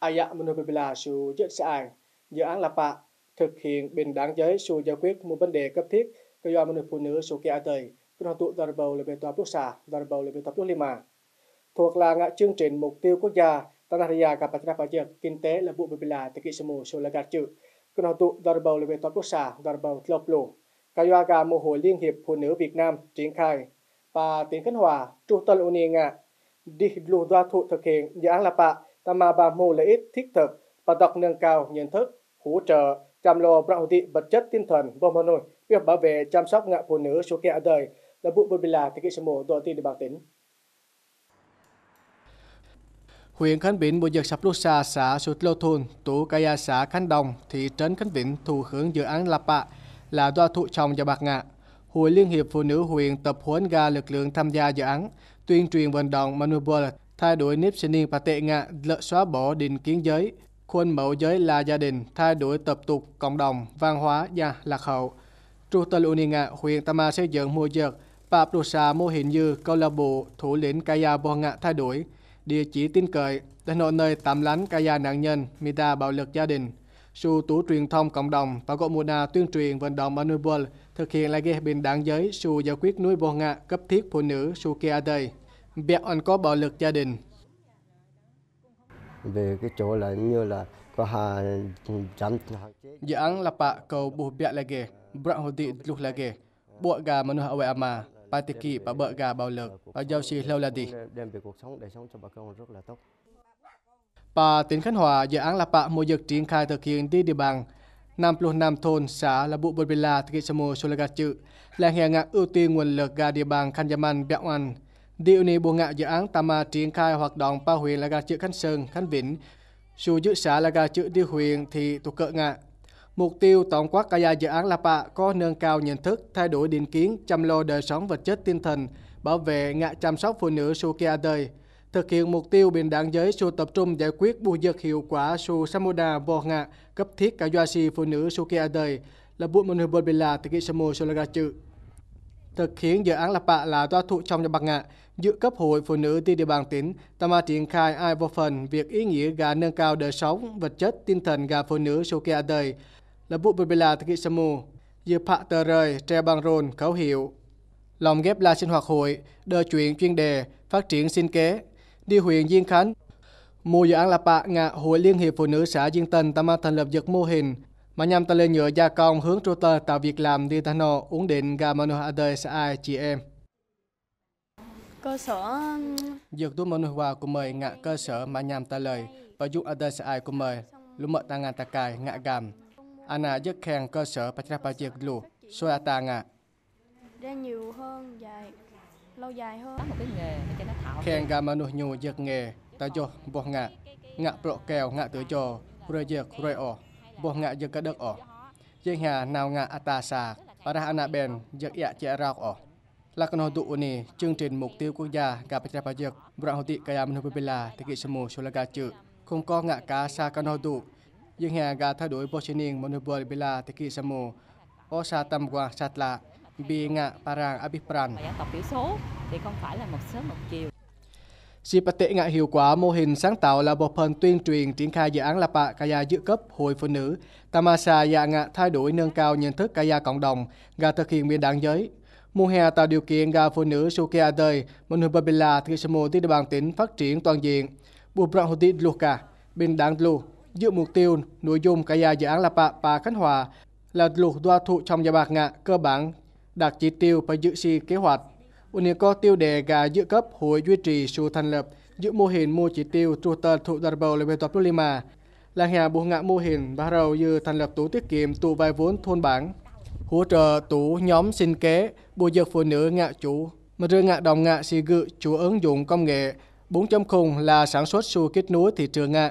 Aya Monopibila Su Chất Sài, dự án Lapa, thực hiện bình đẳng giới Su giải quyết một vấn đề cấp thiết do do phụ nữ Su Kia Tây, Kinh Hoa Tụ Darbầu Lê Bê Tòa quốc xã Darbầu Lê Bê Tòa quốc Lima. Thuộc là ngã chương trình mục tiêu quốc gia Tanahaya Kapatra Pajak Kinh tế là Bộ Bibila Tekisamu là Lagat Chữ, Kinh Hoa Tụ Darbầu Lê Bê Tòa Bức Sà, Darbầu Tlop Lù. Kayaga Mô Hội Liên hiệp Phụ nữ Việt Nam triển khai và tiến Khánh Hòa, Trung tâm Unia Ngạ, đi lùa doa thụ thực hiện dự án Lapa, mà bà mô lợi ích thiết thực và đọc nâng cao nhận thức, hỗ trợ, chăm lo bảo thị vật chất tinh thần và môn nổi, việc bảo vệ chăm sóc ngạ phụ nữ số kẻ đời là bộ vụ bởi là thì cái sự mổ đổ tin địa bàn tỉnh. Huyện Khánh Vĩnh, một giật sập lúc xa xã sụt lô thôn, tủ cây à xã Khánh Đồng, thị trấn Khánh Vĩnh thụ hướng dự án Lapa là do thụ trồng và bạc ngạ. Hội Liên hiệp Phụ nữ huyện tập huấn ra lực lượng tham gia dự án, tuyên truyền vận động Manuel thay đổi nếp sinh niên và tệ ngạ lỡ xóa bỏ định kiến giới, khuôn mẫu giới là gia đình, thay đổi tập tục, cộng đồng, văn hóa gia lạc hậu. Trụ tờ lưu ngạ, huyện Tama xây dựng mua dược, và đồ xà mô hình như câu lạc bộ thủ lĩnh Kaya Bò Ngạ thay đổi, địa chỉ tin cậy, đại nội nơi tạm lánh Kaya nạn nhân, mita bạo lực gia đình. Su tú truyền thông cộng đồng và gọi Muna tuyên truyền vận động Manuel thực hiện lại ghé bình đảng giới Su giải quyết núi Bò Ngạ cấp thiết phụ nữ Su Kia Day việc anh có bạo lực gia đình. Về cái chỗ là như là có hà ừ, chấm. Dự án là bạ cầu bù bẹ là ghê, bọn hồ tị lục là ghê, bộ gà mà nó hậu vệ à mà, bà tì kỳ bà bợ gà bạo lực, bà giao xì lâu là gì Đem về cuộc sống, đời sống cho bà con rất là tốt. Bà tỉnh Khánh Hòa, dự án là bạ mùa dược triển khai thực hiện đi địa bàn, Nam plu Nam Thôn, xã là Bụ Bột Bê La, Thị Samo, Solagat Chữ, là hè ngạc ưu tiên nguồn lực gà địa bàn Khanyaman, Bẹo Anh, Điều này bộ ngạo dự án tạm mà triển khai hoạt động ba huyện là gà chữ Khánh Sơn, Khánh Vĩnh, dù dự xã là gà chữ đi huyện thì thuộc cỡ ngạ. Mục tiêu tổng quát cả gia dự án là bạ có nâng cao nhận thức, thay đổi định kiến, chăm lo đời sống vật chất tinh thần, bảo vệ ngạ chăm sóc phụ nữ su kia đời. Thực hiện mục tiêu bình đẳng giới su tập trung giải quyết bù dược hiệu quả su samoda vô ngạ cấp thiết cả doa si phụ nữ su kia đời là bộ môn hợp bột bê la từ kỳ su là gà chữ thực hiện dự án lập bạ là tòa thụ trong cho bạc ngạ. Dự cấp hội phụ nữ trên địa bàn tỉnh, Tama triển khai ai vô phần việc ý nghĩa gà nâng cao đời sống, vật chất, tinh thần gà phụ nữ sô kia đời. Là vụ bởi là thực hiện samu, dự phạ tờ rời, tre băng rôn, khẩu hiệu. Lòng ghép là sinh hoạt hội, đời chuyện chuyên đề, phát triển sinh kế. Đi huyện Diên Khánh, Mô dự án Lạp Bạ Ngạ Hội Liên hiệp Phụ nữ xã Diên Tân Tama thành lập dựng mô hình mà nhằm tạo lên nhựa gia công hướng router tạo việc làm đi Thano, uống định Gamano adesai chị em. Cơ sở... Dược tu môn hòa của mời ngạ cơ sở mà nhằm ta lời và dụng adesai của mời lúc mở ta ngàn ta cài ngạ gàm. Anna dứt khen cơ sở và Pachrapa Diệt Lù, Soa Ta ngạ. Ra nhiều hơn, dài, lâu dài hơn. Một cái nghề cho nó thảo. Khen Gamano nhu dược nghề, ta dô bọc ngạ, ngạ pro kèo ngạ tử dô, rồi dược rồi ổ bố ngã dược cả đất ổ. Dược nhà nào ngạ ata sa, ở ra ana bền dược ạ chẽ rạc ổ. Là con hồ tụ này, chương trình mục tiêu quốc gia gà bạch ra bà dược, bọn hồ tị kaya mình hồ bê là thực hiện sơ mù số là gà chữ, không có ngạ cá sa con hồ tụ. Dược nhà gà thay đổi bố chế niên mình hồ bê là thực hiện sơ mù, ô sa tâm quang sát lạc, bị ngạ parang abipran. Dân tộc thiểu số thì không phải là một sớm một chiều. Sipate ngại hiệu quả mô hình sáng tạo là một phần tuyên truyền triển khai dự án Lapa Kaya giữa cấp Hội Phụ Nữ. Tamasa và dạ ngạ thay đổi nâng cao nhận thức Kaya cộng đồng và thực hiện bình đẳng giới. Mùa hè tạo điều kiện gà phụ nữ Sukia Đời, Manubabila, Thisamo, Tiết địa bàn tỉnh phát triển toàn diện. hội Bubrahudi Luka, bên đẳng Lu, dự mục tiêu nội dung Kaya dự án Lapa và Khánh Hòa là luật đoa thụ trong nhà bạc ngạ cơ bản đạt chỉ tiêu và dự si kế hoạch có tiêu đề gà dự cấp hội duy trì sự thành lập giữa mô hình mô chỉ tiêu trụ tờ thụ đợt bầu lên tập lưu mà là nhà bộ ngạ mô hình bắt đầu như thành lập tủ tiết kiệm tụ vay vốn thôn bản hỗ trợ tủ nhóm sinh kế bộ dược phụ nữ ngạ chủ mà rơi ngạ đồng ngạ xì si gự chủ ứng dụng công nghệ 4.0 là sản xuất xu kết nối thị trường ngạ